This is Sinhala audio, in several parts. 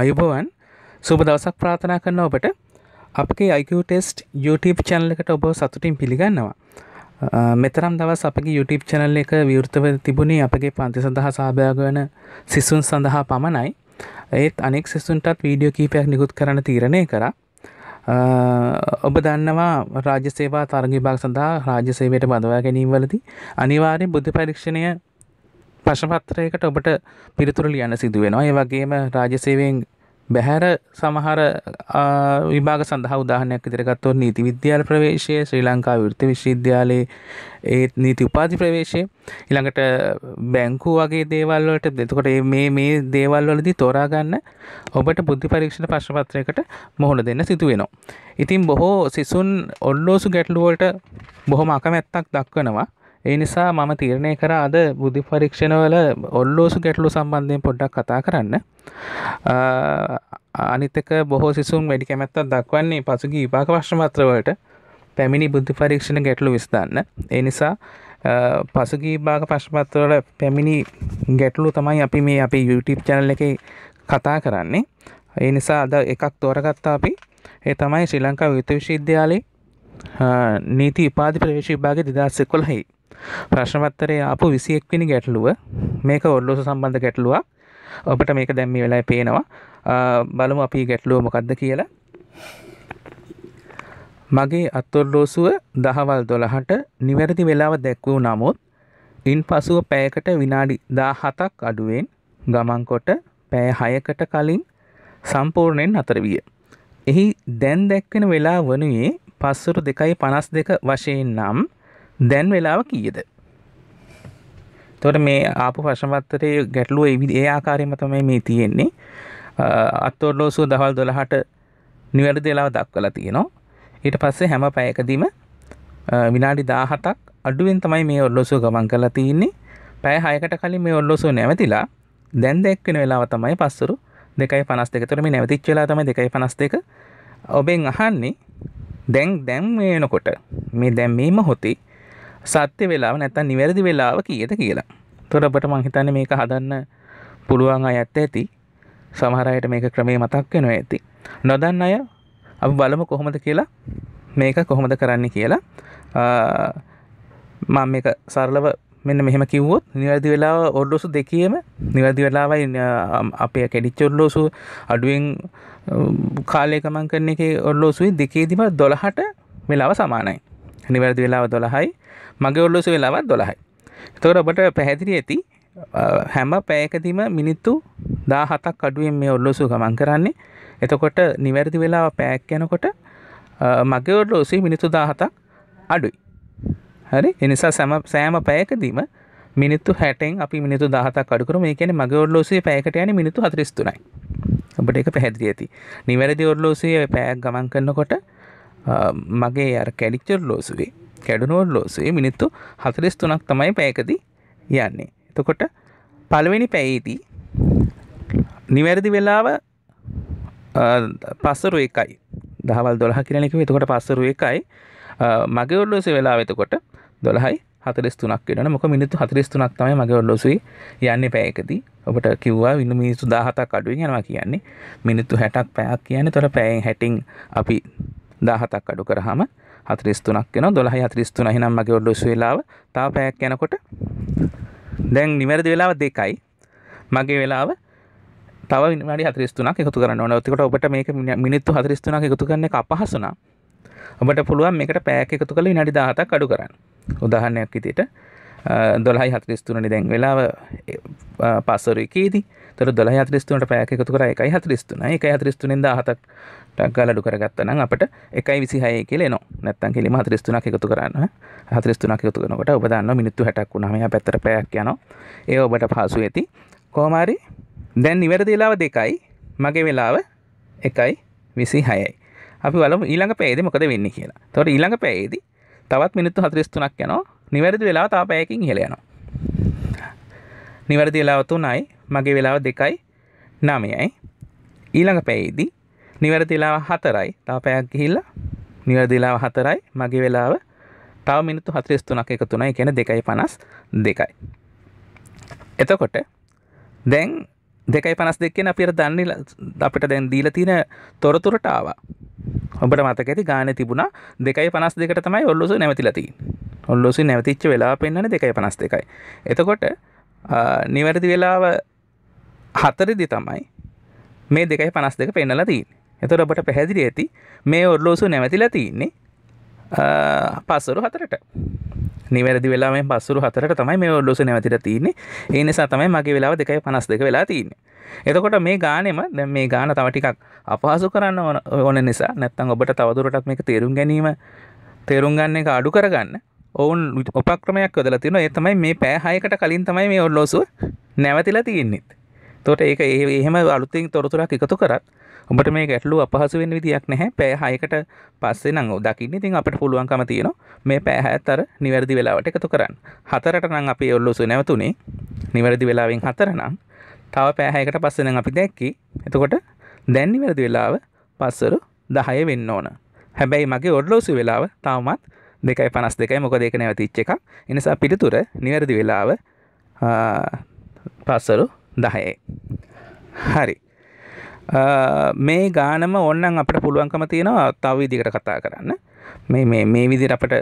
අයුබෝවන් සුබ දවසක් ප්‍රාථනා කරන ඔබට අපගේ IQටෙස්ට YouTube චැනල එකට ඔබ සතුටින් පිළිගන්නවා මෙතරම් දවස් අපගේ YouTube චැනල් එක විවෘතව තිබුණේ අපගේ පන්ති සඳහා සභාග වන සිසුන් සඳහා පමණයි ඒත් අනෙක් සිසුන්ටත් වීඩියෝ කීපයක් නිකුත් කරන තීරණය කර ඔබ දන්නවා රාජ්‍ය සේවා තරගි භාග සඳහා රාජ්‍ය සේවයට බඳවා ගැනීම් වලදී අනිවාර්යෙන් බුද්ධ පරීක්ෂණය ප්‍රශ්පත්‍රයකට ඔබට පිරිතුරු ලියන්න සිදු වෙනවා. ඒ වගේම රාජ්‍ය සේවයෙන් බැහැර සමහර විභාග සඳහා උදාහරණයක් විදිහට ගත්තොත් නීති විද්‍යාල ප්‍රවේශය ශ්‍රී ලංකා විෘත්ති විශ්වවිද්‍යාලයේ ඒ නීති උපාධි ප්‍රවේශය ඊළඟට බැංකු වගේ දේවල් වලට එතකොට මේ මේ දේවල් වලදී තෝරා ගන්න ඔබට බුද්ධි පරීක්ෂණ ප්‍රශ්නපත්‍රයකට මුහුණ දෙන්න සිදු වෙනවා. ඉතින් බොහෝ සිසුන් ඔල්ලෝසු ගැටලු වලට බොහොම අකමැත්තක් දක්වනවා. ඒ නිසා මම තීරණය කර අද බුද්ධි පරීක්ෂණවල ඔල්ලෝසු ගැටලු සම්බන්ධයෙන් පොඩ්ඩක් කතා කරන්න අනිතක බොහෝ සිසුන් වැඩි කැමැත්තක් දක්වන්නේ පසුගී විපාක ප්‍රශ්නපත්‍රවලට පැමිණි බුද්ධි පරීක්ෂණ ගැටලු විසඳන්න ඒ නිසා පසුගී භාග ප්‍රශ්නපත්‍රවල පැමිණි ගැටලු තමයි අපි මේ අපි YouTube channel එකේ කතා කරන්නේ ඒ නිසා අද එකක් තෝරගත්තා අපි ඒ තමයි ශ්‍රී ලංකා විශ්වවිද්‍යාලයේ නීති උපාධි ප්‍රවේශ විභාගය 2011යි ප්‍රශ්නපත්තරේ ආපු 21 වෙනි ගැටලුව මේක ඔරලෝසු සම්බන්ධ ගැටලුවක්. ඔබට මේක දැන් මේ වෙලාවේ පේනවා. බලමු අපි ගැටලුව මොකද්ද කියලා. මගේ අත්ඔරලෝසුව දහවල් 12ට නිවැරදි වේලාව දැක්වූ නමුත් ඉන්පසුව පැයකට විනාඩි 17ක් අඩුවෙන් ගමන් කොට පැය 6කට කලින් සම්පූර්ණයෙන් නතර විය. එහි දැන් දැක්වෙන වේලාව වනුයේ පස්වරු 2.52 වශයෙන් නම් දැන් වෙලාව කීයද තොට මේ ආපු පශමත්තරය ගැටලුව එවිදි ඒ ආකාරයම තමයි මේ තියෙන්නේ අත්තෝර්ලෝසුව දහල් දොළහට නිවැරදි වෙලාව දක්වලා තියෙනවා ඊට පස්සේ හැම පැයකදීම විනාඩි දාහතක් අඩුවෙන් තමයි මේ ඔල්ලොසුව ගමන් කලා තියන්නේ පැය හයකට කලින් මේ ඔල්ලොසුව නැවතිලා දැන් දැක්වෙන වෙලාව තමයි පස්සුරු දෙකයි පනස් දෙක තුරම නැවතිච් වෙලා තමයි දෙකයි පනස් දෙක ඔබෙන් අහන්නේ දැන් දැන් මේනකොට මේ දැම්මීම හොතේ සත්‍ය වෙලාව නැත්තම් නිවැරදි වෙලාව කීයද කියලා. එතකොට අපිට මං හිතන්නේ මේක හදන්න පුළුවන් අය ඇති. සමහර අයට මේක ක්‍රමේ මතක් වෙනවා ඇති. නොදන්න අය අපි බලමු කොහොමද කියලා මේක කොහොමද කරන්න කියලා මම මේක සරලව මෙන්න මෙහෙම කිව්වොත් නිවැරදි වෙලාව ඔරලෝසු දෙකේම නිවැරදි වෙලාවයි අපේ කැඩිච්ච ඔරලෝසු අඩුවෙන් කාලය ගමන් කරන එකේ ඔරලෝසුයි දෙකේදිම 12ට වෙලාව සමානයි. නිවැරදි වෙලාව දොළහයි මගේ ඔල්ලුසු වෙලාවත් දොළහයි තොර ඔබට පැහැදිලි ඇති හැම පෑකදීම මිනිත්තු දා හතක් අඩුවෙන් මේ ඔල්ලොසු ගමන් කරන්නේ එතකොට නිවැරදි වෙලාව පෑක් යනකොට මගේ ඔල්ලෝසි මිනිත්තු දාහතක් අඩුයි හරි එනිසා සැම සෑම පෑකදීම මිනිත්තු හැටෙන් අපි මිනිතු දාහතක් අඩුකරු මේ කියන්නේ මගේ ඔල්ලෝසිය පෑකට යන්නේ මිනිත්තු 43යි ඔබට ඒක පැහැදිලි ඇති නිවැරදි ඔල්ලෝසිය පෑක් ගමන් කරනකොට මගේ අර කැඩිච්චර් ලෝසුවේ කැඩුනෝල් ලෝසුවේ මිනිත්තු හතරිස් තුනක් තමයි පැයකදී යන්නේ එතකොට පළවෙනි පැයිදී නිවැරදි වෙලාව පස්සරු එකයි දහවල් දොළහ කියලෙක එතකොට පස්සරු එකයි මගේ ඔල්ලෝස වෙලා වෙතකොට දොළහයි හතරස් තුනක් වෙන මොක මිනිත්තු හතරස් තුනක් තමයි මගේ ඔල්ලොසුයි යන්නේ පැයකදී ඔබට කිව්වා වින්න මිනිස්සු දාහතක් අඩුවෙන් යනවා කියන්නේ මිනිත්තු හැටක් පැයක් කියන්නේ තොර පැයෙන් හැටින් අපි දාහතක් අඩු කරහම හතරිස්තුනක් වෙන දොළහයි හතරිස්තුන හිනම් මගේ ඔඩ්ඩොස් වෙලාව තව පැයක් යනකොට දැන් නිවැරදි වෙලාව දෙකයි මගේ වෙලාව තව විනාඩි 43ක් එකතු කරන්න ඕන. එතකොට ඔබට මේක මිනිත්තු 43ක් එකතු කරන එක අපහසු නා. ඔබට පුළුවන් මේකට පැයක් එකතු කරලා විනාඩි 17ක් අඩු කරන්න. උදාහරණයක් විදිහට 12:43 නේ දැන් වෙලාව පස්වරු එකේදී. එතකොට 12:43ට පැයක් එකතු කරා 1:43. 1:43ෙන් 17ක් ටක්ගාල අඩු කරගත්තනම් අපට එකයි විසිහය කියලන නැත්තන් කෙලීම හතරිස්තුනක් එකතු කරන්න හතරිස්තුනක් එකතු කරනකොට ඔබදන්න මිනිත්තු හැටක් වුණම පැතර පැයක් යන ඒ ඔබට පහසු ඇති කෝමාරි දැන් නිවැරදිලාව දෙකයි මගේ වෙලාව එකයි විසි හයයි අපි වලම ඊළඟ පේද මොකද වෙන්න කියලා තොට ඊළඟ පෑේදි තවත් මිනිත්තු හතරිස්තුනක් යන නිවැරදි වෙලා තාපයකින් හෙලයන නිවැරදි වෙලාවතු නයි මගේ වෙලාව දෙකයි නමයයි ඊළඟ පැයිදී නිවැරදිලා හතරයි තව පැයක් ගිහිල්ලා නිවැරදිලා හතරයි මගේ වෙලාව තව මිනිත්තු හතරිස් තුනක් එක තුනයි කියන දෙකයි පනස් දෙකයි. එතකොට දැන් දෙකයි පනස් දෙකෙන් අපිට දන්නේ අපිට දැන් දීලා තියෙන තොරතුරට ආවා. ඔබට මතක ඇති ගානේ තිබුණා දෙකයි පනස් දෙකට තමයි ඔල්ලොසු නැවතිලා තියෙන්නේ. ඔල්ලොසු නැවතිච්ච වෙලාව පෙන්වන්නේ දෙකයි පනස් දෙකයි. එතකොට නිවැරදි වෙලාව හතරෙදි තමයි මේ දෙකයි පනස් දෙක පෙන්නලා තියෙන්නේ. එතොට ඔබට පැහැදිලි ඇති මේ ඔරලෝසු නැවතිලා තින්නේ පස්සුරු හතරට නිවැරදි වෙලා මේ පස්සුරු හතරට තමයි මේ ඔල්ලොස නැවතිට තින්නේ ඒ නිසා තමයි මගේ වෙලාව දෙකයි පනස් දෙක වෙලා තින්නේ එතකොට මේ ගානෙම දැන් මේ ගාන තව ටිකක් අපහසු කරන්න ඕන නිසා නැත්තම් ඔබට තවදුරටත් මේක තේරුම් ගැනීම තේරුම් ගන්න එක අඩු කරගන්න ඔවුන් උපක්‍රමයක් යොදලා තියෙනවා ඒ තමයි මේ පෑ 6කට කලින් තමයි මේ ඔල්ලොසුව නැවතිලා තින්නේ එතකොට ඒක එහෙම අලුතින් තොරතුරක් එකතු කරත් ඔබට මේ ගැටලු අපහසු වෙන්න විදියක් නැහැ පෑ හයකට පස්සේ නම් දකින්න ඉතින් අපිට පුළුවන්කම තියෙනවා මේ පෑ හයත් අර නිවැරදි වෙලාවට එකතු කරන්න හතරට නම් අපි ඔල්ලෝසු නැවතුනේ නිවැරදි වෙලාවෙන් හතර නම් තව පෑ හයකට පස්සේ නම් අපි දැක්කේ එතකොට දැන් නිවැරදි වෙලාව පස්සරු 10 වෙන්න ඕන හැබැයි මගේ ඔඩ්ලෝසු වෙලාව තාමත් දෙකයි පනස් දෙකයි මොක දෙක නැවතිච්ච එකක් එනිසා පිළිතුර නිවැරදි වෙලාව පස්සරු දහයේ හරි මේ ගානම ඔන්නන් අපට පුළුවන්කම තියෙනවා තව විදිකට කතා කරන්න මේ විදිර අපට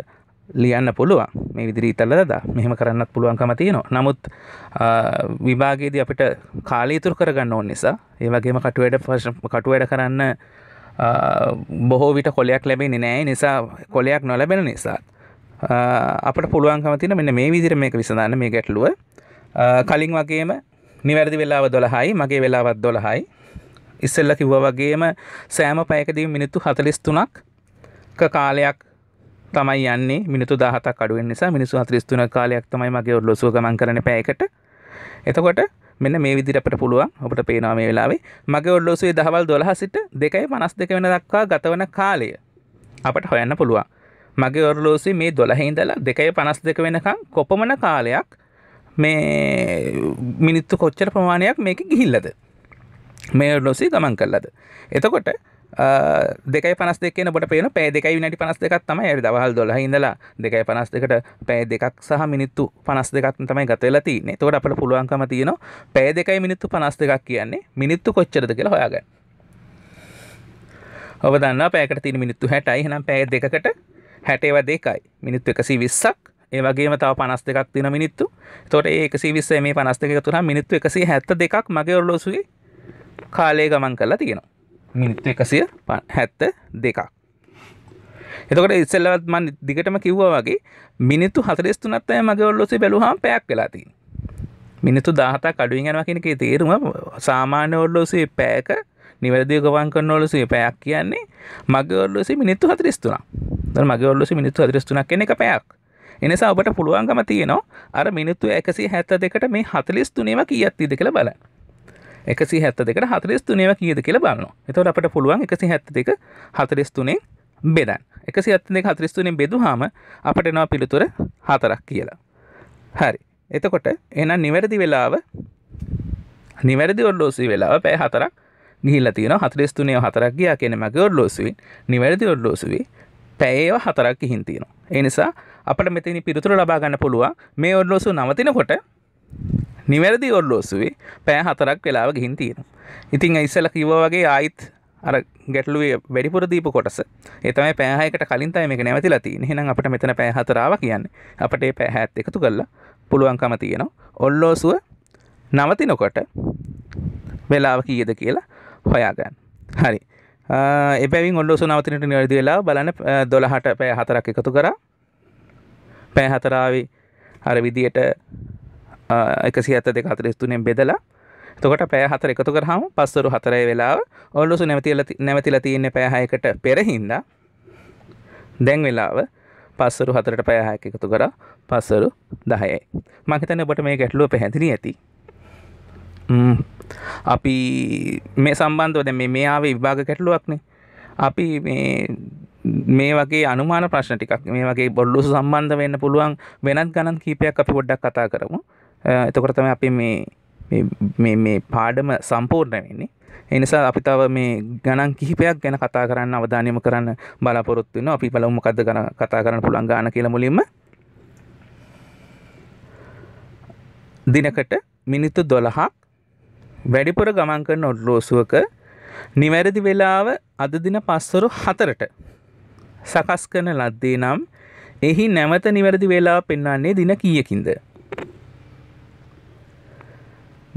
ලියන්න පුළුවන් මේ විදිරී ඉතල්ලද මෙහෙම කරන්නත් පුළුවන්කම තියෙනවා නමුත් විභාගයේදී අපිට කාලීතුර කරගන්න ඕන නිසා ඒ වගේම කටුවඩ කටුවඩ කරන්න බොහෝ විට කොලයක් ලැබෙන නෑ නිසා කොලයක් නොලැබෙන නිසා අපට පුළුවන්කම තින මෙන්න මේ විදිර මේක විසඳන්න මේ ගැටලුව කලින් වගේම නිවැරදි වෙලාව දොළහයි මගේ වෙලාවත් දොළහයි ඉස්සෙල්ල කිව්ව වගේම සෑම පැයකදී මිනිත්තු හතලිස් තුනක් කාලයක් තමයි යන්නේ මිනිතු දහතක් අඩුවෙන් නිසා මිනිසු හතලිස්තුන කාලයක් තමයි මගේ ඔල්ලොසුව ගමන් කරන පැයකට එතකොට මෙන්න මේ විදිහට අපිට පුළුවන් අපිට පේනවා මේ වෙලාවේ මගේ ඔල්ලොසුවේ දහවල් 12 සිට 2:52 වෙන දක්වා ගතවන කාලය අපිට හොයන්න පුළුවන් මගේ ඔරලෝසි මේ දොළහෙන්දලා දෙකයි පනස් දෙක වෙනකම් කොපමන කාලයක් මේ මිනිත්තු කොච්චර ප්‍රමාණයක් මේක ගිහිල්ලද මේ ලොසි ගමන් කල්ලද එතකොට දෙක පනස් දෙක බට පේන පෑ දෙකයි විනට පනස් දෙකක් තම ඇයට දවහල් දොල ඉඳලා දෙකයි පනස් දෙකට පෑ දෙකක් සහ මිනිත්තු පනස් දෙකක් තමයි ගතවෙලා තියන්නේ තොට අපට පුළුවන්කම තියෙනවා පෑ දෙකයි මිනිත්තු පනස් දෙකක් කියන්නේ මිනිත්තු කොච්චරද කියලා හොයාග ඔබ දන්න පෑකට තින මිනිත්තු හැටයි නම් පෑ දෙකට හැටේව දෙකයි මිනිත්තු එකසි විස්සක් ඒ වගේම තව පනස් දෙකක් තින මිනිත්තු තොට ඒකසි විස්ස මේ පනස් දෙක තුරා මිනිත්තු එකසි හැත්ත දෙකක් මගේ ඔල්ලොසුවේ කාලය ගමන් කරලා තියෙනවා මිනිත්තු එකසිය හැත්ත දෙකක් එතකට ඉස්සල්ලවත් මන් දිගටම කිව්වා වගේ මිනිත්තු හතරස් තුනත්තය මගේ ඔල්ලොසේ බැලුහම් පැයක් වෙලාති මිනිත්තු දාහතා කඩුවෙන් යනවා කියනක තේරුම සාමාන්‍ය ඔල්ලෝසේ පෑක නිවැරදිව ගවන් කරන ඔලුසේ පැයක් කියන්නේ මගේ ඔල්ලොසේ මිනිත්තු හතරිස්තුනා ද මගේ ඔල්ලොසි මිනිත්තු හතරිස්තුනක් කෙනෙ එක පැයක් එනිසා ඔබට පුළුවන්ගම තියෙනවා අර මිනිත්තු එකසි හැත්ත දෙකට මේ හතලිස් තුනේම කියත්තිද කියලා බලන්න එකසි හැත්ත දෙකට හතරිස් තුනව කියද කියලා බලන්න එතවට අපට පුළුවන් එකසි හැත්ත දෙක හතරිස් තුනේ බෙදන් එකසි අත් දෙක හතරිස් තුනෙන් බෙදු හාම අපට එනවා පිළිතුර හතරක් කියලා හරි එතකොට එනම් නිවැරදි වෙලාව නිවැරදි ඔල්ලෝසි වෙලාව පැය හතරක් ගිහිල්ලා තියෙනවා හතරිස් තුනේ හතරක් ගියා කියන මගේ ඔල්ලෝසුයි නිවැරදි ඔල්ලෝසුයි පැයව හතරක් ගිහින් තියෙනවා ඒ නිසා අපට මෙතන පිළිතුර ලබා ගන්න පුළුවන් මේ ඔල්ලෝසු නවතිනකොට නිවැරදි ඔල්ලෝසුවේ පෑ හතරක් වෙලාව ගිහින් තියෙන. ඉතිං ඉස්සල කිව වගේ ආයිත් අර ගැටලුවේ වැඩිපුර දීප කොටස එතම පෑහයකට කලින්තයි මේක නැවතිලා තියෙන එහෙනම් අපිට මෙතන පෑ හතරාව කියන්නේ අපිට මේ පෑ හත් එකතු කරලා පුළුවන්කම තියෙනවා ඔල්ලෝසුව නවතිනකොට වෙලාව කීයද කියලා හොයාගන්න. හරි. එබැවින් ඔල්ලෝසු නවතිනට නිවැරදි වෙලාව බලන්න 12ට පෑ හතරක් එකතු කරා. පෑ හතරාවේ අර විදියට එකසි ඇත දෙක හතරස් තුනෙන් බෙදලා තොකට පෑ හතර එකතු කරහම පස්සරු හතරය වෙලාව ඔල්ලුසු නැවතිල නැවතිලා තියන්නේ පෑහයකට පෙරහින්ද දැන් වෙලාව පස්සරු හතරට පෑහයක එකතු කර පස්සරු දහයයි මහිතන ඔබට මේ ගැටලුව පැහැදිලි ඇති අපි මේ සම්බන්ධව දැ මේ ආවේ විභාග ගැටලුවක්නේ අපි මේ වගේ අනුමාන ප්‍රශ්න ටිකක් මේ වගේ බොල්ලුසු සම්බන්ධ වෙන්න පුළුවන් වෙනත් ගණන් කීපයක් අපි ගොඩ්ඩක් කතා කරමු Eh, එතකොරතම අපි මේ පාඩම සම්පූර්ණ වෙන්නේ එනිසා අපි තව මේ ගණන් කිහිපයක් ගැන කතා කරන්න අවධානයම කරන්න බලාපොරොත්තු වෙනවා අපි බලමු මොකද්ද ගණන් කතා කරන්න පුළුවන් ගාන කියලා මුලින්ම දිනකට මිනිත්තු 12ක් වැඩිපුර ගමන් කරන ඔඩ්ලෝසුවක නිවැරදි වේලාව අද දින පස්වරු 4ට සකස් කරන ලද්දේ නම් එහි නැවත නිවැරදි වේලාව පෙන්වන්නේ දින කීයකින්ද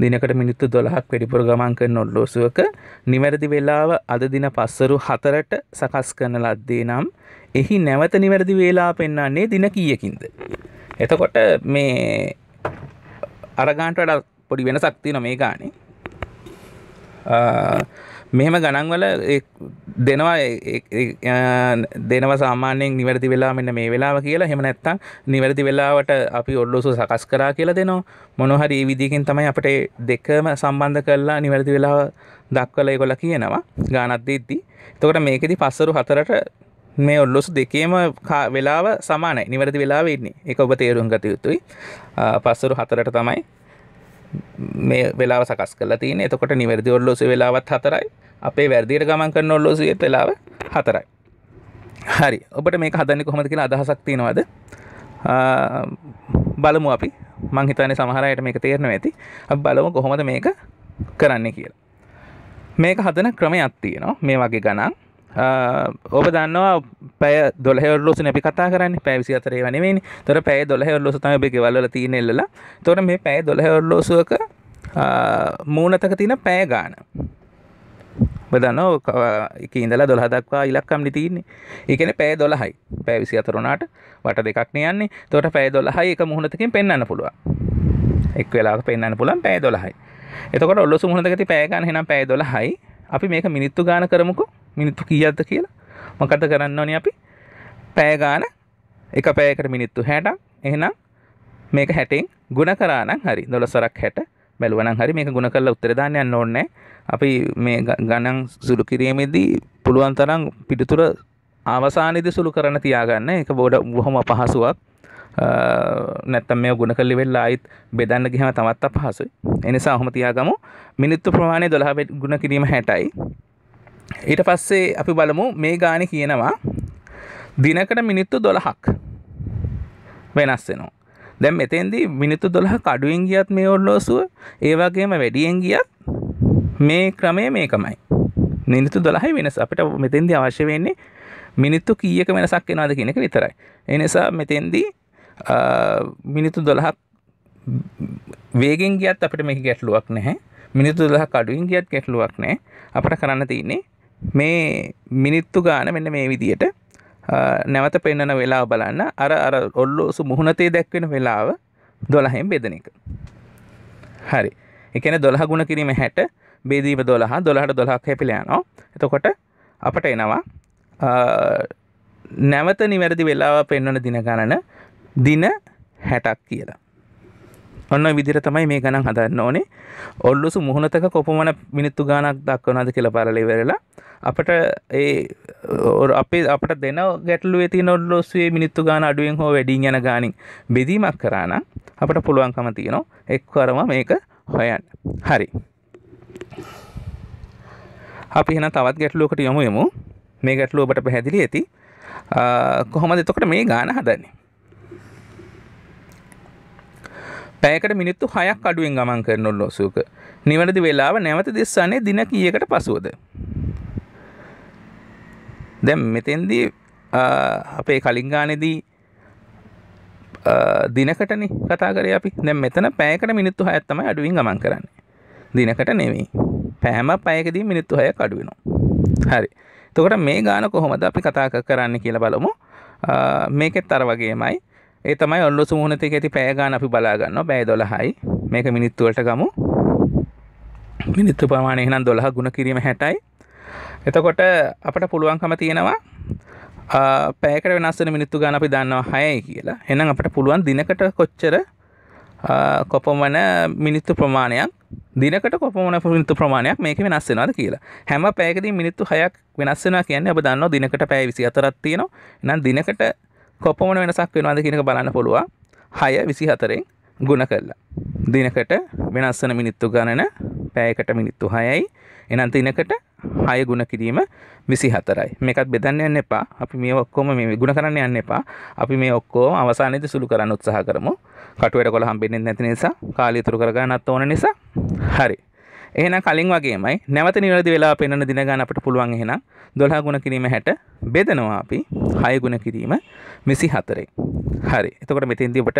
දිනකට මිනිත්තු දොළහක් වැඩිපුර ගමන් කරන ඔල්ලෝසුවක නිවැරදි වෙලාව අද දින පස්සරු හතරට සකස් කරන ලද්දේ නම් එහි නැවත නිවැරදි වේලා පෙන්වන්නේ දින කීයකින්ද. එතකොට මේ අරගාන්ට වඩ පොඩි වෙනසක් තියෙන මේ ගානේ මෙහෙම ගණන්වල දෙනවා දෙනව සාමාන්‍යයෙන් නිවැරදි වෙලා මෙන්න මේ වෙලාව කියලා හෙම නැත්තම් නිවැරදි වෙලාවට අපි ඔල්ලුසු සකස් කරා කියලා දෙනවා මොනොහරි විදිකින් තමයි අපට දෙකම සම්බන්ධ කරලා නිවැරදි වෙලාව දක්වල ඒගොල්ල කියනවා ගානක් දෙද්දී එතකොට මේකෙදි පස්සරු හතරට මේ ඔල්ලොසු දෙකේම වෙලාව සමානයි නිවැරදි වෙලාව ඉන්නේ ඒක ඔබ තේරුම් ගත යුතුයි පස්සරු හතරට තමයි මේ වෙලාව සකස් කල තියන එතකොට නිවැරදි ඔල්ලෝසි වෙලාවත් හතරයි අපේ වැරදිට ගමන් කරන්න ඔල්ලෝසිත් වෙලාව හතරයි හරි ඔබට මේ හදන්න කොහොමද කියලා අදහසක් තියෙනවද බලමු අපි මංහිතන සමහරයට මේක තේරණ ඇති බලමු කොහොමද මේක කරන්න කියලා මේක හදන ක්‍රමයක් තියෙනවා මේ වගේ ගණන් ඔබ දන්නවා පැය දොලහෙවල්ලොසු නැි කතා කරන්න පැවිසි අතරේ වනවෙනි තොර පැය දොලහෙවල්ලොස තම ඔබ ගෙවල්ල තියනෙල්ල තොර මේ පැය දොලහෙවල්ලොසුවක මූනතක තින පැය ගාන බදනෝ එක ඉඳලා දොළ දක්වා ඉලක්කම් නිතින්නේ එකන පෑ දොළහයි පැවිසි අතරුණට වට දෙකක් නයන්නේ තොට පෑ දොළහයි එක මුහුණතකින් පෙන්න්න පුළුව එක් වෙලා පෙන්න්න පුළන් පෑ දොළහයි එතකොට ඔල්ලොසු මුහුණදකති පෑගන් හෙන පෑ දොළහයි අපි මේක මිනිත්තු ගාන කරමුකු මිනිත්තු කීයක්ද කියලා මොකද කරන්න ඕනේ අපි පැය ගාන එක පැයකට මිනිත්තු 60ක් එහෙනම් මේක 60න් ගුණ කරා නම් හරි 12ක් 60 බැලුවනම් හරි මේක ගුණ කරලා උත්තර දාන්න යන්න ඕනේ අපි මේ ගණන් සුළු කිරීමේදී පුළුවන් තරම් පිටුතුර අවසානයේදී සුළු කරන්න තියාගන්න ඒක බොහොම අපහසුවක් නැත්තම් මේ ගුණ කල්ලි වෙලා ආයිත් බෙදන්න ගිහම තමත් අපහසුයි. ඒ නිසා ඔහොම තියාගමු. මිනිත්තු ප්‍රමාණය 12 ගුණ කිරීම 60යි. ඊට පස්සේ අපි බලමු මේ ගානේ කියනවා දිනකට මිනිත්තු 12ක් වෙනස් වෙනවා. දැන් මෙතෙන්දී මිනිත්තු 12 කඩුවෙන් ගියත් මේ ඔරලෝසුව ඒ වගේම වැඩියෙන් ගියත් මේ ක්‍රමය මේකමයි. මිනිත්තු 12යි වෙනස. අපිට මෙතෙන්දී අවශ්‍ය වෙන්නේ මිනිත්තු කීයක වෙනසක් එනවද කියන එක විතරයි. ඒ නිසා මෙතෙන්දී මිනිතු දොළහක් වේගෙන් ගියත් අපට මෙහි ගැටලුවක් නැහැ මිනිතු දොළහ කඩුවෙන් ගියත් ගැටලුවක් නෑ අපට කරන්න තියන්නේ මේ මිනිත්තු ගාන මෙන්න මේ විදියට නැවත පෙන්නන වෙලා බලන්න අර අර ඔල්ලෝසු මුහුණතේ දැක්වෙන වෙලාව දොළහෙන් බෙදන එක හරි එකන දොළහ ගුණ කිරීම හැට බේදීව දොළහ දොළහට දොළහක් හැපිලයනෝ එතකොට අපට එනවා නැවත නිවැරදි වෙලාව පෙන්වන දින ගණන දින හැටක් කියලා ඔන්න විදිර තමයි මේ ගණන් හදන්න ඕනේ ඔල්ලුසු මුහුණතක කොපමන මිනිත්තු ගානක් දක්වනද කියලා පරලිවරලා අපට ඒ අපේ අපට දෙන ගැටලු ඇති නොල්ලොස්සේ මිනිත්තු ගාන අඩුවෙන් හෝ වැඩින් යන ගානින් බෙදීමක් කරාන අපට පුළුවන්කම තියෙනවා එක්වරම මේක හොයන්න හරි අපි හෙන තවත් ගැටලුවකට යොමු යමු මේ ගැටලුව ඔබට පැහැදිලි ඇති කොහොමද එතකොට මේ ගාන හදන්නේ පැයකට මිනිත්තු හයක් අඩුවෙන් ගමන් කරනොල් ලොසූක නිවැරදි වෙලාව නැවත දෙස්සන්නේ දින කියකට පසුවද. දැම් මෙතෙන්දී අපේ කලින්ගානෙදී දිනකටන කතාකර අපි දැ මෙතන පෑකට මිනිත්තු හඇත්තම අඩුවින් ගමන් කරන්න දිනකට නෙවෙයි පෑම පයකදී මිනිත්තු හය කඩුවෙනවා හරි තොකට මේ ගාන කොහොමද අපි කතාක කරන්න කියලා බලමු මේකෙත් අර වගේමයි ඒ තමයි ඔල්ලොසු මුහුණතේ ඇති පෑගාන අපි බලාගන්න බෑ දොළහයි මේක මිනිත්තුවලට ගමු මිනිත්තු ප්‍රමාණය එහෙනම් දොළහ ගුණ කිරීම හැටයි එතකොට අපට පුළුවන්කම තියෙනවා පෑකට වෙනස්සන මිනිත්තු ගාන අපි දන්නවා හයයි කියලා එහෙනම් අපට පුළුවන් දිනකට කොච්චර කොපමණ මිනිත්තු ප්‍රමාණයක් දිනකට කොපමණ මිනිත්තු ප්‍රමාණයක් මේක වෙනස් වෙනවද කියලා. හැම පැයකදී මිනිත්තු 6ක් වෙනස් වෙනවා කියන්නේ ඔබ දන්නවා දිනකට පැය 24ක් තියෙනවා. එහෙනම් දිනකට කොපමණ වෙනසක් වෙනවාද කියනක බලන්න පුළුවන් හය විසි හතරෙන් ගුණ කරලා. දිනකට වෙනස්සන මිනිත්තු ගණන පෑයකට මිනිත්තු හයයි එනන් දිනකට හය ගුණ කිරීම විසි හතරයි මේකත් බෙදන්න යන්න එපා අපි මේ ඔක්කොම මේ ගුණ කරන්න යන්න එපා අපි මේ ඔක්කෝම අවසානයේද සුළු කරන්න උත්සාහ කරමු කටුවට කොළ හම්බෙන්නේ නැති නිසා කාලය තුරු කරගන්නත් ඕන නිසා හරි එහෙනම් කලින් වගේමයි නැවත නිවැරදි වෙලා පෙන්වන දින ගන්න අපිට පුළුවන් එහෙනම් 12 ගුණ කිරීම 60 බෙදනවා අපි 6 ගුණ කිරීම මෙසි හතරේ හරි එතකොට මෙතින්දිබට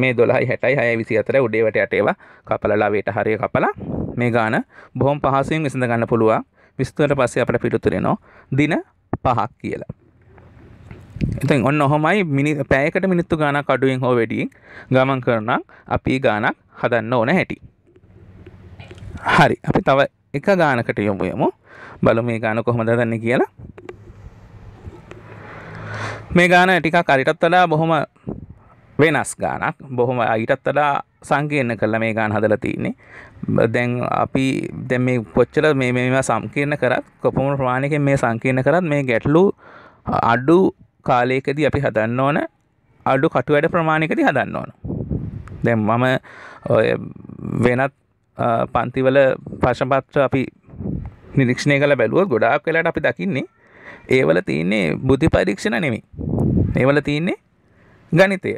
මේ දොලයි හැටයි හය විසි අතර උඩේවට යටේවා කපලලාවේට හරිය කපලා මේ ගාන බොහොම පහසුවෙන් විසඳ ගන්න පුළුවන් විස්තුවට පස්සේ අපට පිටුතුරෙනවා දින පහක් කියලා ඉතින් ඔන්න ඔහොමයි මිනි පෑයකට මිනිත්තු ගානක් අඩුවෙන් හෝ වැඩියෙන් ගමන් කරනම් අපි ගානක් හදන්න ඕන හැටි. හරි අපි තව එක ගානකට යොමු යමු. බලමු මේ ගාන කොහොමද හදන්නේ කියලා. මේ ගාන ටිකක් අරිටත් වඩා බොහොම වෙනස් ගානක් බොහොම අයිටත් වඩා සංකීර්ණ කරලා මේ ගාන හදලා තින්නේ දැන් අපි දැන් මේ කොච්චර මේ මේවා සංකීර්ණ කරත් කොපමණ ප්‍රමාණයකින් මේ සංකීර්ණ කරත් මේ ගැටලු අඩු කාලයකදී අපි හදන්න ඕන අඩු කටු වැඩ ප්‍රමාණයකදී හදන්න ඕන දැන් මම වෙනත් පන්තිවල ප්‍රශ්න පත්‍ර අපි නිරීක්ෂණය කළ බැලුවොත් ගොඩාක් වෙලාට අපි දකින්නේ ඒවල තියන්නේ බුද්ධි පරීක්ෂණ නෙමි ඒවල තියන්නේ ගනිතය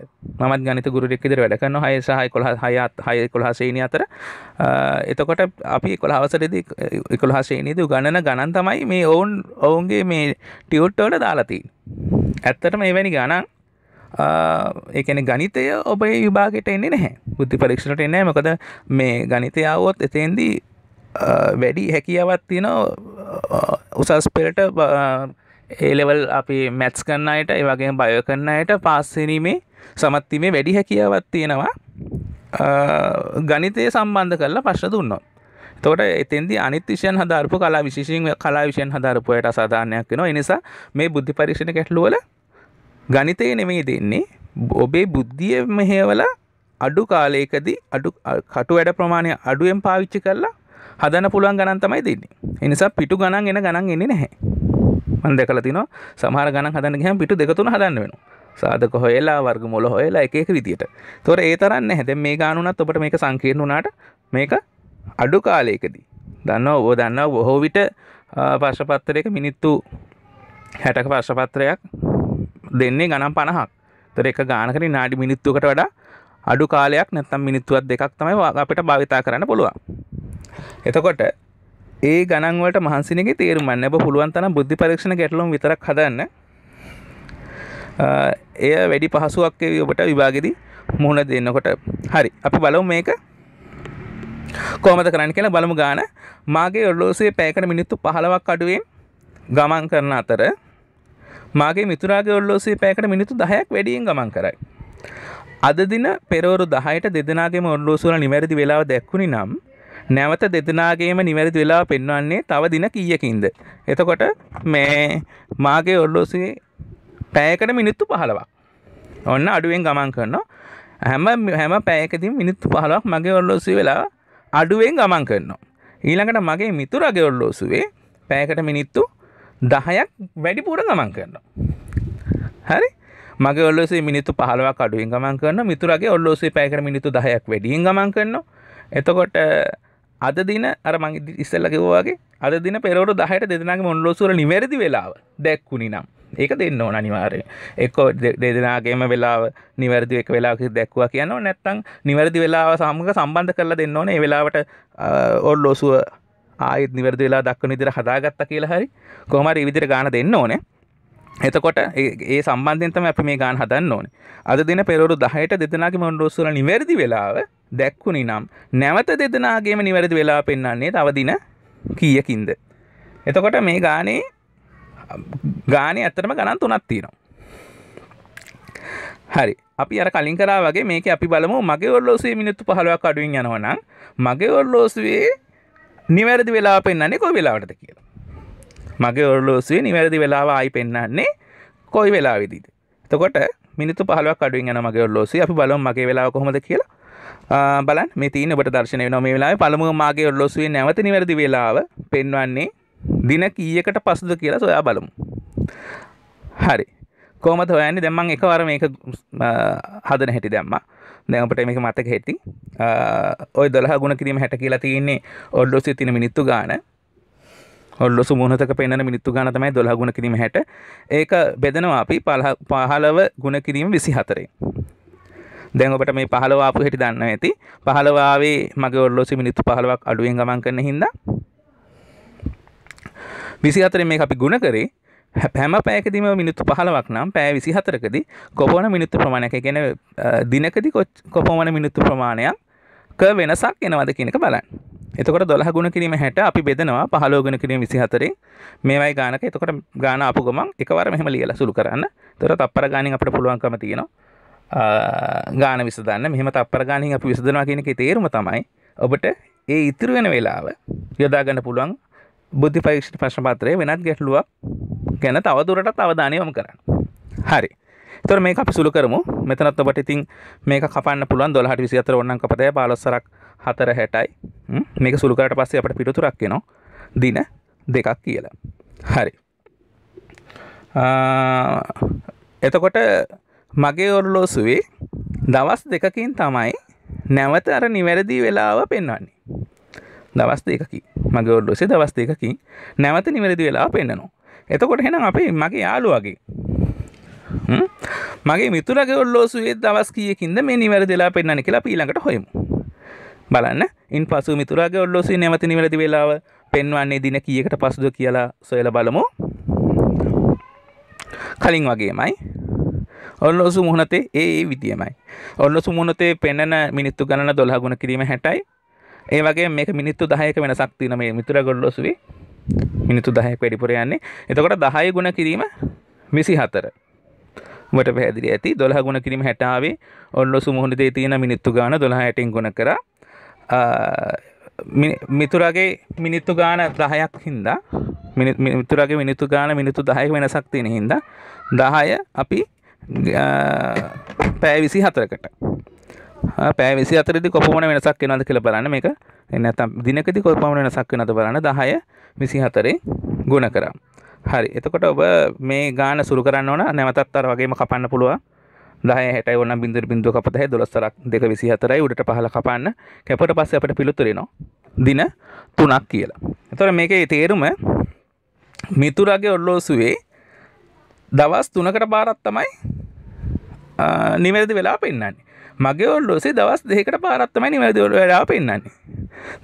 මත් ගනිත ගුරුරෙක් ඉදිර වැඩ කරන්න හය සහයි කොළ හයත් හය කොළහසේනය අතර එතකොට අපි කොළහවසරදි එකොළහසේනීද ගණන ගණන් තමයි මේ ඔවුන් ඔවුන්ගේ මේ ටියුට්ටෝට දාලතිී ඇත්තට මේ වැනි ගණන් ඒකන ගනිතය ඔබේ විභාගට එන්නේ නැහැ බුද්ධි පරීක්ෂණට එන්නේ මොකද මේ ගනිතයාවොත් එතෙන්දී වැඩි හැකියාවත් තියෙන උසස් පෙරට ඒලෙවල් අපි මැත්ස් කන්නයට ඒවගේ බය කරන්නයට පාස්සනීමේ සමත්තිමේ වැඩි හැකියාවත් තියෙනවා ගනිතය සම්බන්ධ කරලා පශ්න දුන්නවා තොට එතන්දි අනිතිශයන් හදාරපු කලා විශෂෙන් කලා විෂයන් හදාරපුයට අසාධානයක් වෙනවා එනිසා මේ බුද්ධි පරීක්ෂණ කැටලුවල ගනිතය නෙමෙයි දෙන්නේ ඔබේ බුද්ධිය මෙහවල අඩු කාලයකදී අඩු කටු වැඩ ප්‍රමාණය අඩුවෙන් පාවිච්චි කරලා හදන්න පුළුවන් ගණන් තමයි දෙන්නේ එනිසා පිටු ගණන් එන ගණන් එන්නේ නැහැ මම දැකලා තිනවා සමහර ගණන් හදන්න ගියම පිටු දෙක තුන හදන්න වෙනවා සාධක හොයලා වර්ග මුල හොයලා එක එක විදියට තොර ඒ තරන්න හැද මේ ගානුනත් ඔබට මේක සංකීර්ණ වුණාට මේක අඩු කාලයකදී දන්න ඔබ දන්න බොහෝ විට පර්ශපත්තරයක මිනිත්තු හැටක පර්ශපත්‍රයක් දෙන්නේ ගනම් පණහක් තොර එක ගානකර නාඩි මිනිත්තුකට වඩා අඩු කාලයක් නැත්තම් මිනිත්තුවත් දෙකක් තමයි අපිට භාවිතා කරන්න පුළුවන් එතකොට ඒ ගණන්වලට මහන්සිනගේ තේරුමන්න ඔබ පුළුවන් තරම් බුද්ධි පරීක්ෂණ ගැටලුම් විතරක් හදන්න එය වැඩි පහසුවක් ඔබට විභාගෙදී මුහුණ දෙන්නකොට හරි අපි බලමු මේක කොහොමද කරන්න කියලා බලමු ගාන මාගේ ඔරලෝසුවේ පැයකට මිනිත්තු 15ක් අඩුවෙන් ගමන් කරන අතර මාගේ මිතුරාගේ ඔරලෝසුවේ පැයකට මිනිත්තු 10ක් වැඩියෙන් ගමන් කරයි අද දින පෙරවරු 10ට දෙදෙනාගේම ඔරලෝසුවල නිවැරදි වේලාව දැක්ුණි නම් නැවත දෙදෙනාගේම නිවැරදි වෙලා පෙන්වන්නේ තව දින කීයකින්ද. එතකොට මේ මාගේ ඔල්ලෝසිගේ පැයකට මිනිත්තු පහලවක්. ඔන්න අඩුවෙන් ගමන් කරනවා. හැම හැම පැයකදී මිනිත්තු 15ක් මගේ ඔල්ලෝසුවේ වෙලා අඩුවෙන් ගමන් කරනවා. ඊළඟට මගේ මිතුරගේ ඔල්ලෝසුවේ පැයකට මිනිත්තු 10ක් වැඩිපුර ගමන් කරනවා. හරි? මගේ ඔල්ලෝසුවේ මිනිත්තු 15ක් අඩුවෙන් ගමන් කරනවා. මිතුරගේ ඔල්ලෝසුවේ පැයකට මිනිත්තු 10ක් වැඩියෙන් ගමන් කරනවා. එතකොට අද දින අර මං ඉස්සල්ල කිව්වාගේ අද දින පෙරවට දහයට දෙදෙනගේ මොන්ලෝසුර නිවැරදි වෙලාව දැක්කුණි නම් ඒක දෙන්න ඕන අනිවාර්යෙන් එක්කෝ දෙදෙනාගේම වෙලාව නිවැරදි එක වෙලාවක දැක්වා කියනවා නැත්තම් නිවැරදි වෙලාව සමග සම්බන්ධ කරලා දෙන්න ඕනේ ඒ වෙලාවට ඔල්ලෝසුව ආයෙත් නිවැරදි වෙලා දක්වන විදිහට හදාගත්තා කියලා හරි කොහොම හරි විදිහට ගාන දෙන්න ඕනේ එතකොට ඒ සම්බන්ධයතම අපි මේ ගාන් හදන්න ඕන අද දින පෙරවරු දහයට දෙදෙනගේ මොන්ඩෝස්සුල නිවැරදි වෙලාව දැක්කුණි නම් නැවත දෙදෙනගේම නිවැරදි වෙලා පෙන්න්නන්නේ තවදින කියකින්ද. එතකොට මේ ගානේ ගානය ඇත්තරම ගණන් තුනත්තිනවා. හරි අපි අර කලින් කරා වගේ මේක අපි බලමු මගේ ඔල්ලෝසේ මිනිත්තු පහලුවක් අඩුවෙන් යනවනම් මගේ ඔල්ලෝසුවේ නිවැරදි වෙලා පෙන්න්නේ කො වෙලාවටද කියලා මගේ ඔරලෝසුවේ නිවැරදි වෙලාව ආයි පෙන්න්නන්නේ කොයි වෙලා විදිද. තකොට මිනිතු පහලක් අඩුවෙන් යන මගේ ඔල්ලෝසි අපි බලම් මගේ වෙලාව කොහොමද කියලා බලන් මෙතින ඔබට දර්ශනය වෙන මේ වෙලාවේ පළමුව මාගේ ඔල්ලෝසුවේ නැවත නිවැරදි වෙලාව පෙන්වන්නේ දින කීයකට පසුද කියලා සොයා බලමු. හරි කෝමද හොයන්නේ දැම්මන් එකවර මේක හදන හැටි දැම්මා දැන් අපට මේක මතක හැටි ඔය 12 ගුණ කිරීම හැට කියලා තියෙන්නේ ඔඩ්ඩෝසිය තියෙන මිනිත්තු ගාන ඔල්ල සුමුණතක පෙන්න්න මිනිත්තු ගන තමයි දොලා ගුණ කිරීම හැට ඒක බෙදනවා අපි පහලව ගුණ කිරීම විසි හතරේ දැන් ඔබට මේ පහලවාපු හෙටි දන්න ඇති පහලවාවේ මගේ ඔල්ලෝසි මිනිත්තු පහලවක් අඩුවෙන් ගමන් කරන හින්ද විසි හතර මේ අපි ගුණ කරේ හැම පෑකදිම මිනිත්තු පහලවක් නම් පෑ විසි හතරකදි කොපෝන මිනිත්තු ප්‍රමාණයක ගැන දිනකදි කොපමණ මිනිත්තු ප්‍රමාණයක් වෙනසක් එනවද කියනක බලන්න එතකොට දොළහ ගුණ කිරීම හැට අපි බෙදනවා පහලෝ ගුණ කිරීම විසිහතරේ මේවයි ගානක එතකොට ගාන අපපු ගමන් එකවර මෙහම ලියල සුළු කරන්න තොර තප්පර ගානින් අපට පුළුවන්කම තියෙනවා ගාන විසදන්න මෙහම තප්පර ගානින් අපි විසදනවා කියනක තේරුම තමයි ඔබට ඒ ඉතුරු වෙන වෙලාව යොදාගන්න පුළුවන් බුද්ධි පරීක්ෂණ ප්‍රශ්න පත්‍රය වෙනත් ගැටලුවක් ගැන තවදුරටත් අවධානය යොමු කරන්න හරි තොර මේක අපි සුළු කරමු මෙතනත් ඔබට ඉතින් මේක කපන්න පුළුවන් 12 24 ඕනනම් කපතේ 15 සරක් හතර හැටයි මේක සුළුකරට පස්සේ අපට පිටතුරක් එනවා දින දෙකක් කියලා හරි එතකොට මගේ ඔරලෝසුවේ දවස් දෙකකින් තමයි නැවත අර නිවැරදි වෙලාව පෙන්වන්නේ දවස් දෙකකින් මගේ ඔරලෝසේ දවස් දෙකකින් නැවත නිවැරදි වෙලාව පෙන්න්නනවා එතකොට හෙනම් අපේ මගේ යාළුවගේ මගේ මිතුරගේ ඔල්ලෝසුවේ දවස් කියකින්ද මේ නිවැරදිලා පෙන්න්න කියලා පීළඟට හොයමු බලන්න ඉන් පසු මිතුරාගේ ඔල්ලොසි නැවති නිවැරදි වෙලාව පෙන්වන්නේ දින කීයකට පසුද කියලා සොයලා බලමු කලින් වගේමයි ඔල්ලොසු මුහුණතේ ඒ ඒ විදියමයි ඔල්ලොසු මුහුණතේ පෙන්වන මිනිත්තු ගණන 12 ගුණ කිරීම 60යි ඒ වගේ මේක මිනිත්තු 10ක වෙනසක් තියෙන මේ මිතුරාගේ ඔල්ලොසුවේ මිනිත්තු 10ක් වැඩිපුර යන්නේ එතකොට 10 ගුණ කිරීම 24 ඔබට පැහැදිලි ඇති 12 ගුණ කිරීම 60 ආවේ ඔල්ලොසු මුහුණතේ තියෙන මිනිත්තු ගාන 12 60ෙන් ගුණ කරා මිතුරගේ මිනිත්තු ගාන දහයක් හින්දා මිතුරගේ මිනිත්තු ගාන මිනිත්තු දහයක වෙනසක් තියෙන හින්ද දහය අපි පෑ විසි හතරකට පෑ විසි අතරදි කොපමන වෙනසක් වෙනද කියලා බලන්න මේක එනතම් දිනකදි කොපමණ වෙනසක් වෙනද බලන්න දහය විසි හතරේ ගුණ කරා හරි එතකොට ඔබ මේ ගාන සුරු කරන්න ඕන නැවතත් අර වගේම කපන්න පුළුවන් දහය හැට ඔන්න බිඳර බිඳුව කපතහ දොළස්සරක් දෙක විසි හතරයි උඩට පහල කපන්න කැපට පස්ස අපට පිළිතුරෙනවා දින තුනක් කියලා. එතොර මේක තේරුම මිතුරගේ ඔල්ලෝසුවේ දවස් තුනකට බාරත් තමයි නිවැරදි වෙලා පෙන්න්නන්නේ මගේ ඔල්ලෝසේ දවස් දෙකට පාරත්තමයි නිවැරදි ඔල්ල වෙලා පෙන්න්නන්නේ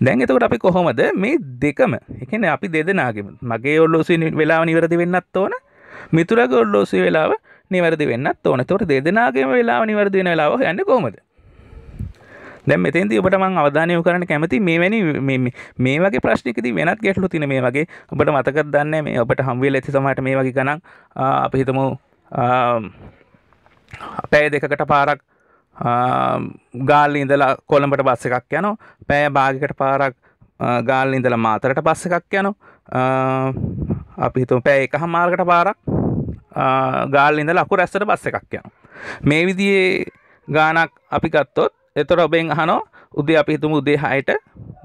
දැන් එතකොට අපි කොහොමද මේ දෙකම එකන අපි දෙදෙනගේ මගේ ඔල්ලෝසේ වෙලාව නිවැරදි වෙන්නත් ඕන මිතුරගේ ඔල්ලෝසේ වෙලාව නිවැරදි වෙන්නත් ඕන තොර දෙදෙනගේම වෙලා නිවැරදි වෙන වෙලාව යන්න කොමද දැ මෙතන්ති ඔබට මං අවධානය කරන කැමති මේවැනි මේ වගේ ප්‍රශ්නිකති වෙනත් ගැටලු තින මේ වගේ ඔබට මතකත් දන්න මේ ඔබට හම්වල් ඇති සමට මේ වගේ ගනම් අප හිතමු පැය දෙකකට පාරක් ගාල්ලි ඉඳලා කොළඹට බස්ස එකක් යනෝ පෑ භාගකට පාරක් ගාල්ලි ඉඳලා මාතරට බස්ස එකක් යනෝ අපි හිතුම පැය එක හමාර්ගට පාරක් ගාල් ඉඳ ලකු රැස්සට බස්ස එකක් යන මේ විදියේ ගානක් අපි ගත්තොත් එතොට ඔබෙන් අහනෝ උදේ අපි හිතුම උදේ හයට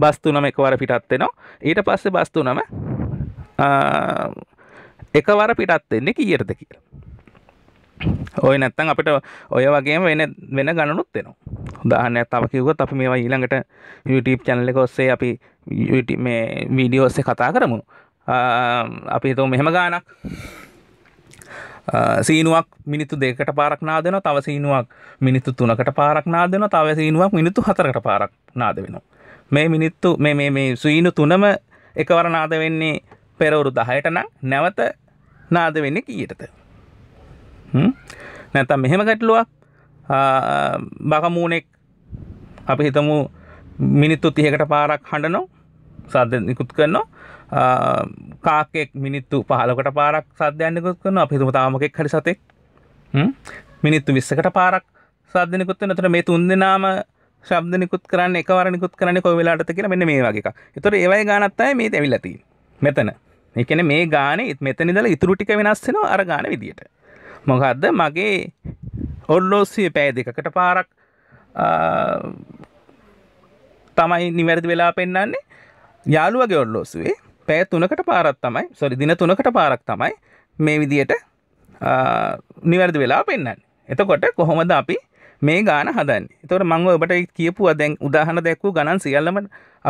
බස්තුනම එකවර පිටත්වෙනවා ඊට පස්සේ බස්තුනම එකවර පිටත්වෙන්නේ කීයටද කියලා ඔය නැත්තන් අපිට ඔය වගේ වෙන වෙන ගණනුත් වෙනවා උදාහරණයක් තව කිව්වොත් අපි මේවා ඊළඟට YouTube channel එක ඔස්සේ අපි YouTube මේ වීඩියෝ ඔස්සේ කතා කරමු අපි හිතමු මෙහෙම ගානක් සීනුවක් මිනිත්තු දෙකට පාරක් නාදන තව සීනුවක් මිනිත්තු තුනකට පාරක් නාදන තව සීනුවක් මිනිත්තු හතරකට පාරක් නාද වෙනවා. මේ මිනිත්තු මේ මේ සීනු තුනම එකවර නාද වෙන්නේ පෙරවරු දහයට නම් නැවත නාද වෙන්නේ කීයටද. නැතම් මෙහෙම ගැටලුවක් බකමූනෙක් අපි හිතමු මිනිත්තු තියකට පාරක් හඬනෝ සද්ද නිකුත් කරනවා කාකෙක් මිනිත්තු පහලකට පාරක් සද්‍යයන් නිකුත් කරන අපිතුම තාමකෙක් හරි සතෙක් මිනිත්තු විස්සකට පාරක් සද්ද නිකුත් නතර මේ තුන් දෙනාම ශබ්ද නිකුත් කරන්න එකවර නිකුත් කරන්න කොයි වෙලාටද කියලා මෙන්න මේ වගේ එකක්. ඒතර ඒවයි ගානත් අය මේ දෙවිලා තියෙන්නේ. මෙතන. ඒ කියන්නේ මේ ගානේ මෙතන ඉඳලා ඉතුරු ටික වෙනස් වෙනවා අර ගාන විදියට. මොකද්ද මගේ ඔල්ලෝසිය පැය දෙකකට පාරක් තමයි නිවැරදි වෙලා පෙන්වන්නේ යාළුවගේ ඔල්ලෝසුවේ පෑ තුනකට පාරත් තමයි සොරි දින තුනකට පාරක් තමයි මේ විදියට නිවැරදි වෙලා පෙන්න්න එතකොට කොහොමද අපි මේ ගාන හදන්න තොර මංව ඔබට කියපු අදැන් උදාහන දැක්වූ ගණන් සියල්ලම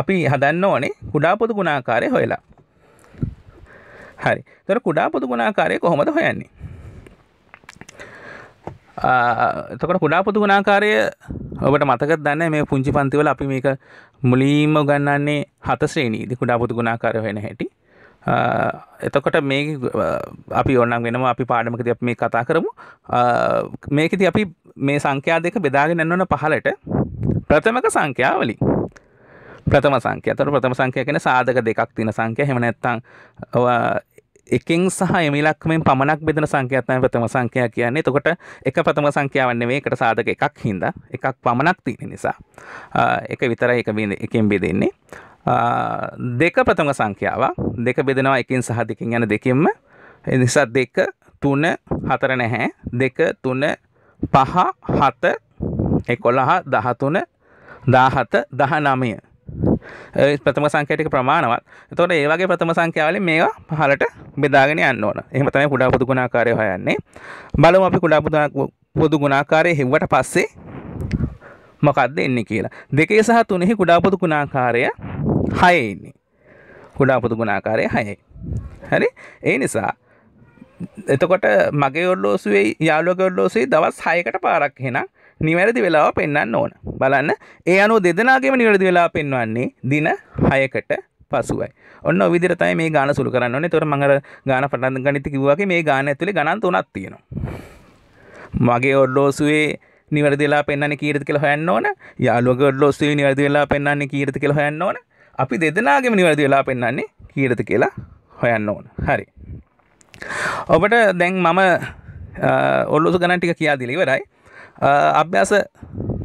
අපි හදන්න ඕනේ කුඩා පොදු ගුණාකාරය හොයලා හරි තොර කුඩා පොදු ගුණාකාරය කොහොමද හොයන්නේ එතකොට කුඩා පුතු ගුණාකාරය ඔබට මතක දන්න මේ පුංචි පන්තිවල අපි මේක මුලින්ම ගන්නන්නේ හතශ්‍රේණීද කුඩා පුතු ගුණාකාරය වෙන හැටි එතකොට මේ අපි ඔන්නම් වෙනම අපි පාඩමකද මේ කතා කරමු මේකති අපි මේ සංඛ්‍යා දෙක බෙදාගෙන එන්නවන පහලට ප්‍රථමක සංඛ්‍යාවලි ප්‍රථම සංඛ්‍යතර ප්‍රථම සංඛ්‍යය කෙන සාධක දෙකක් තින සංඛ්‍ය හෙමනැත්තං එකෙන් සහ එම ඉලක්කමෙන් පමණක් බෙදෙන සංඛ්‍යාවක් තමයි ප්‍රථම සංඛ්‍යා කියන්නේ. එතකොට එක ප්‍රථම සංඛ්‍යාවක් නෙමෙයි ඒකට සාධක එකක් හින්දා එකක් පමණක් තියෙන නිසා. ඒක විතරයි එක එකෙන් බෙදෙන්නේ. දෙක ප්‍රථම සංඛ්‍යාවක්. දෙක බෙදෙනවා එකෙන් සහ දෙකෙන් යන දෙකෙන්ම. ඒ නිසා දෙක තුන හතර නැහැ. දෙක තුන පහ හත එකොළහ දහතුන දාහත දහනමය ප්‍රථම සංකයටක ප්‍රමාණවත් තොට ඒවාගේ ප්‍රථම සංඛ්‍යාවලින් මේවා පහලට බෙදාගෙන යන්න ඕන එහම තමයි කුඩා පුදු ගුණාකාරය හොයන්නේ බලමු අපි කුඩා පුදු ගුණාකාරය හෙව්වට පස්සේ මොකක්ද එන්නේ කියලා දෙකේ සහ තුනෙහි කුඩා පුදු ගුණාකාරය හය එන්නේ කුඩා පුදු ගුණාකාරය හයයි හරි ඒ නිසා එතකොට මගේ ඔල්ලෝසුවේ යාලෝක ඔල්ලෝසේ දවස් හයකට පාරක් හෙනම් නිවැරදි වෙලාව පෙන්වන්න ඕන. බලන්න ඒ අනුව දෙදෙනාගේම නිවැරදි වෙලාව පෙන්වන්නේ දින 6කට පසුවයි. ඔන්න ඔය විදිහට තමයි මේ ගාන සුළු කරන්න ඕනේ. ඒතකොට මම අර ගාන පටන් ගනිත් කිව්වා වගේ මේ ගාන ඇතුලේ ගණන් තුනක් තියෙනවා. මගේ ඔඩ්ඩෝසුවේ නිවැරදි වෙලාව පෙන්වන්නේ කීයද කියලා හොයන්න ඕන. යාළුවගේ ඔඩ්ඩෝසුවේ නිවැරදි වෙලාව පෙන්වන්නේ කීයද කියලා හොයන්න ඕන. අපි දෙදෙනාගේම නිවැරදි වෙලාව පෙන්වන්නේ කීයද කියලා හොයන්න ඕන. හරි. ඔබට දැන් මම ඔල්ලොසු ගණන් ටික කියා දීලා ඉවරයි. අභ්‍යාස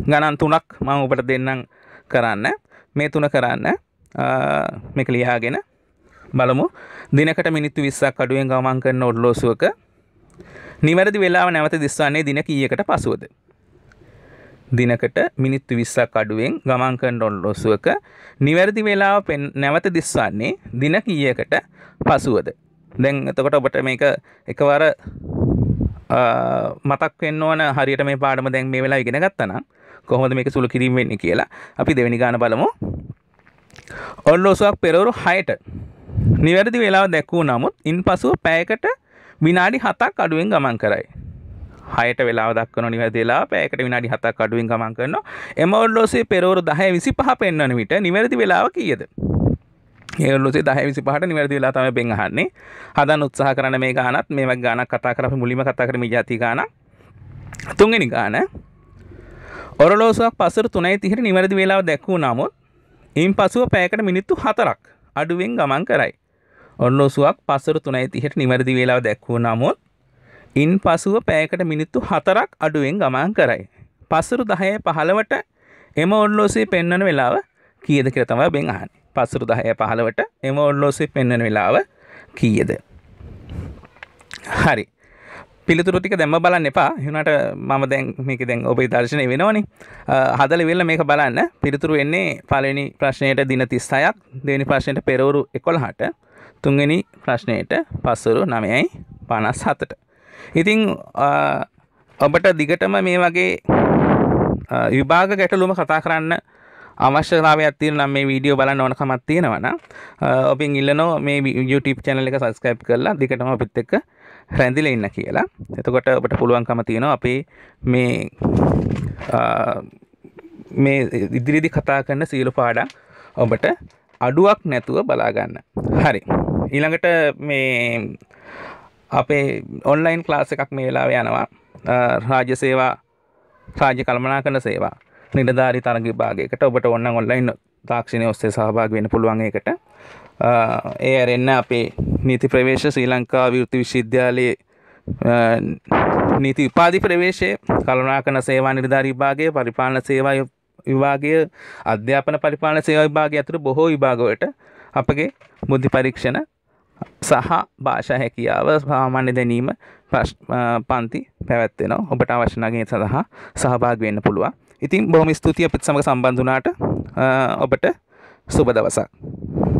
ගණන් තුනක් මම ඔබට දෙන්නම් කරන්න මේ තුන කරන්න මේක ලියාගෙන බලමු දිනකට මිනිත්තු 20ක් අඩුවෙන් ගමන් කරන ඔඩ්ලෝසුවක නිවැරදි වේලාව නැවත දිස්වන්නේ දින කීයකට පසුවද දිනකට මිනිත්තු 20ක් අඩුවෙන් ගමන් කරන ඔඩ්ලෝසුවක නිවැරදි වේලාව නැවත දිස්වන්නේ දින කීයකට පසුවද දැන් එතකොට ඔබට මේක එකවර මතක් වෙන්න ඕන හරියට මේ පාඩම දැන් මේ වෙලා ඉගෙන ගත්තනම් කොහොමද මේක සුළු කිරීම වෙන්නේ කියලා අපි දෙවෙනි ගාන බලමු ඔල්ලෝසුවක් පෙරවරු හයට නිවැරදි වෙලාව දැක්වූ නමුත් ඉන් පසුව පෑයකට විනාඩි හතක් අඩුවෙන් ගමන් කරයි හයට වෙලා දක්වන නිවැරදි වෙලා පෑයකට විනාඩි හතක් අඩුවෙන් ගමන් කරනවා එම ඔල්ලෝසේ පෙරවරු 10 25 පෙන්වන විට නිවැරදි වෙලාව කීයද ඒලොසේ දහවිසි පහට නිවැරදි වෙලා තමයි බෙන් අහන්නේ හදන්න උත්සාහ කරන මේ ගානත් මේ වගේ ගානක් කතා කරපු මුලින්ම කතා කරමු ජාති ගාන තුන්වෙනි ගාන ඔරලෝසුවක් පසුර 3:30ට නිවැරදි වේලාව දැක්වූ නමුත් ඉන් පසුව පැයකට මිනිත්තු 4ක් අඩුවෙන් ගමන් කරයි ඔරලෝසුවක් පසුර 3:30ට නිවැරදි වේලාව දැක්වූ නමුත් ඉන් පසුව පැයකට මිනිත්තු 4ක් අඩුවෙන් ගමන් කරයි පසුර 10:15ට එම ඔරලෝසුවේ පෙන්වන වේලාව කීයද කියලා තමයි බෙන් අහන්නේ පසුරු දහය පහලවට එම ඔල්ලෝසි පෙන්වන වෙලාව කීයද. හරි පිළිතුරු ටික දැම්ම බලන්න එපා හිුණට මම දැන් මේක දැන් ඔබ දර්ශනය වෙනවනි හදල වෙල්ල මේක බලන්න පිළිතුරු එන්නේ පලනි ප්‍රශ්නයට දින තිස් අයක් දෙනි ප්‍රශ්නයට පෙරවරු එකොළ හට තුන්ගනි ප්‍රශ්නයට පස්සුරු නමයයි පනස් හතට. ඉතිං ඔබට දිගටම මේ වගේ විභාග ගැටලුම කතා කරන්න අවශ්‍යතාවයක් තියෙනවා මේ වීඩියෝ බලන්න ඕනකමක් තියෙනවා නම් ඔබෙන් ඉල්ලනවා මේ YouTube channel එක subscribe කරලා දිගටම අපිත් එක්ක රැඳිලා ඉන්න කියලා. එතකොට ඔබට පුළුවන්කම තියෙනවා අපේ මේ මේ ඉදිරියේදී කතා කරන සීල පාඩම් ඔබට අඩුවක් නැතුව බලා ගන්න. හරි. ඊළඟට මේ අපේ ඔන්ලයින් ක්ලාස් එකක් මේ වෙලාවේ යනවා. රාජ්‍ය සේවා රාජ්‍ය කළමනාකරණ සේවා නිලධාරි තරග භාගයකට ඔබට ඔන්න ඔන්ලයින් තාක්ෂණය ඔස්සේ සහභාග වෙන පුළුවන් එකට ඒ ඇරෙන්න අපේ නීති ප්‍රවේශ ශ්‍රී ලංකා විෘති විශ්විද්‍යාලයේ නීති උපාධි ප්‍රවේශය කලනා කන සේවා නිර්ධාර විභාගය පරිපාලන සේවා විභාගය අධ්‍යාපන පරිපාලන සේවා විභාගය ඇතුළු බොහෝ විභාගවලට අපගේ බුද්ධි පරීක්ෂණ සහ භාෂා හැකියාව සාමාන්‍ය දැනීම පන්ති පැවැත්වෙනවා ඔබට අවශ්‍ය නගේ සඳහා සහභාග වෙන්න පුළුවන් ඉතින් බොහොම ස්තුතියි අපිත් සමඟ සම්බන්ධ වුණාට ඔබට සුබ දවසක්